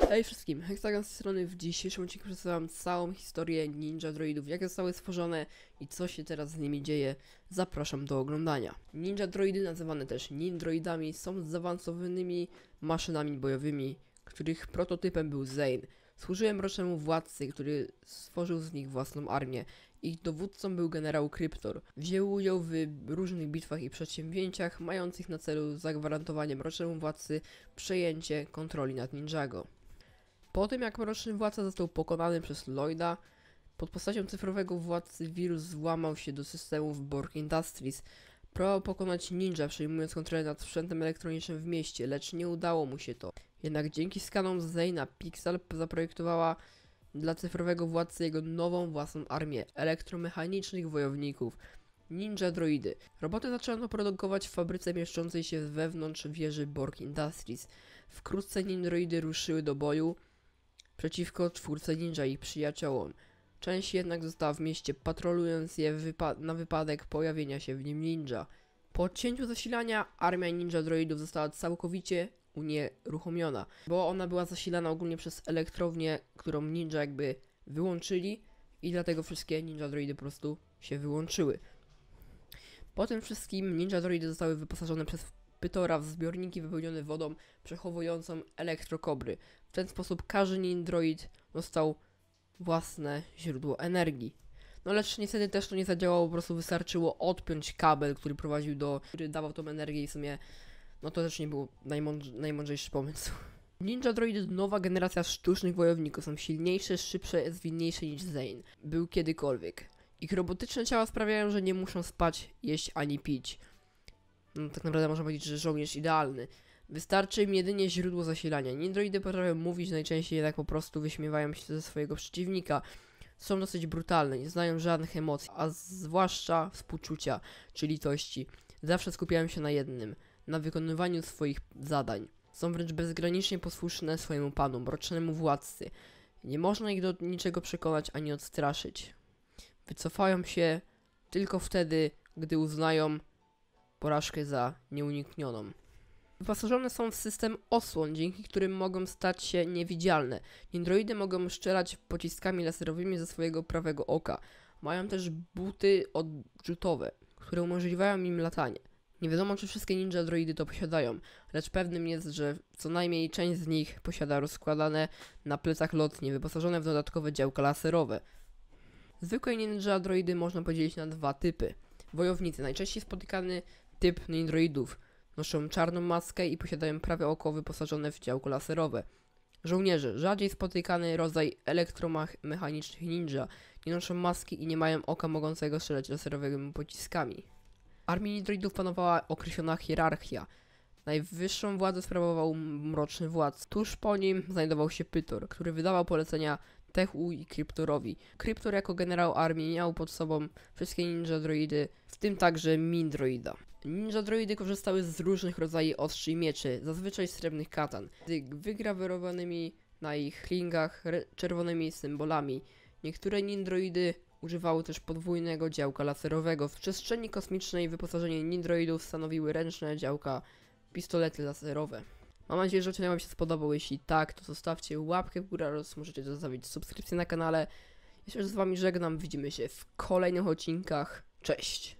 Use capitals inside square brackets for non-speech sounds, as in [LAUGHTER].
Hej wszystkim, Hexagon z tej strony. W dzisiejszym odcinku przedstawiam całą historię ninja droidów, jak zostały stworzone i co się teraz z nimi dzieje. Zapraszam do oglądania. Ninja droidy, nazywane też nindroidami, są zaawansowanymi maszynami bojowymi, których prototypem był Zane. Służyłem rocznemu władcy, który stworzył z nich własną armię. Ich dowódcą był generał Kryptor. Wziął udział w różnych bitwach i przedsięwzięciach mających na celu zagwarantowanie mrocznemu władcy przejęcie kontroli nad Ninjago. Po tym jak Mroczny Władca został pokonany przez Lloyda, pod postacią cyfrowego władcy wirus włamał się do systemów Borg Industries. Próbował pokonać ninja, przejmując kontrolę nad sprzętem elektronicznym w mieście, lecz nie udało mu się to. Jednak dzięki skanom Zayna Pixel zaprojektowała dla cyfrowego władcy jego nową własną armię elektromechanicznych wojowników. Ninja droidy. Roboty zaczęto produkować w fabryce mieszczącej się wewnątrz wieży Borg Industries. Wkrótce Ninja droidy ruszyły do boju, przeciwko czwórce ninja i przyjaciołom. Część jednak została w mieście, patrolując je wypa na wypadek pojawienia się w nim ninja. Po odcięciu zasilania armia ninja droidów została całkowicie unieruchomiona, bo ona była zasilana ogólnie przez elektrownię, którą ninja jakby wyłączyli i dlatego wszystkie ninja droidy po prostu się wyłączyły. Po tym wszystkim ninja droidy zostały wyposażone przez pytora w zbiorniki wypełnione wodą przechowującą elektrokobry. W ten sposób każdy Nindroid dostał własne źródło energii. No lecz niestety też to nie zadziałało, po prostu wystarczyło odpiąć kabel, który prowadził do, który dawał tą energię i w sumie no to też nie był najmądrze, najmądrzejszy pomysł. [LAUGHS] Ninja Droidy to nowa generacja sztucznych wojowników, są silniejsze, szybsze, zwinniejsze niż Zane. Był kiedykolwiek. Ich robotyczne ciała sprawiają, że nie muszą spać, jeść ani pić no, tak naprawdę można powiedzieć, że żołnierz idealny. Wystarczy im jedynie źródło zasilania. Nindroidy potrafią mówić, najczęściej jednak po prostu wyśmiewają się ze swojego przeciwnika. Są dosyć brutalne, nie znają żadnych emocji, a zwłaszcza współczucia czy litości. Zawsze skupiają się na jednym, na wykonywaniu swoich zadań. Są wręcz bezgranicznie posłuszne swojemu panu, mrocznemu władcy. Nie można ich do niczego przekonać ani odstraszyć. Wycofają się tylko wtedy, gdy uznają, porażkę za nieuniknioną. Wyposażone są w system osłon, dzięki którym mogą stać się niewidzialne. Nindroidy mogą strzelać pociskami laserowymi ze swojego prawego oka. Mają też buty odrzutowe, które umożliwiają im latanie. Nie wiadomo, czy wszystkie ninja droidy to posiadają, lecz pewnym jest, że co najmniej część z nich posiada rozkładane na plecach lotnie, wyposażone w dodatkowe działka laserowe. Zwykłe ninja droidy można podzielić na dwa typy. Wojownicy, najczęściej spotykany Typ nindroidów. Noszą czarną maskę i posiadają prawe oko wyposażone w działko laserowe. Żołnierze. Rzadziej spotykany rodzaj elektromechanicznych ninja. Nie noszą maski i nie mają oka mogącego strzelać laserowymi pociskami. armii nindroidów panowała określona hierarchia. Najwyższą władzę sprawował mroczny władz. Tuż po nim znajdował się Pytor, który wydawał polecenia Techu i Kryptorowi. Kryptor jako generał armii miał pod sobą wszystkie ninja droidy, w tym także Mindroida. Ninja droidy korzystały z różnych rodzajów ostrzy i mieczy, zazwyczaj srebrnych katan, z wygrawerowanymi na ich ringach czerwonymi symbolami. Niektóre nindroidy używały też podwójnego działka laserowego. W przestrzeni kosmicznej wyposażenie nindroidów stanowiły ręczne działka pistolety laserowe. Mam nadzieję, że odcinek Wam się spodobał. Jeśli tak, to zostawcie łapkę w górę oraz możecie zostawić subskrypcję na kanale. Ja się z Wami żegnam, widzimy się w kolejnych odcinkach. Cześć!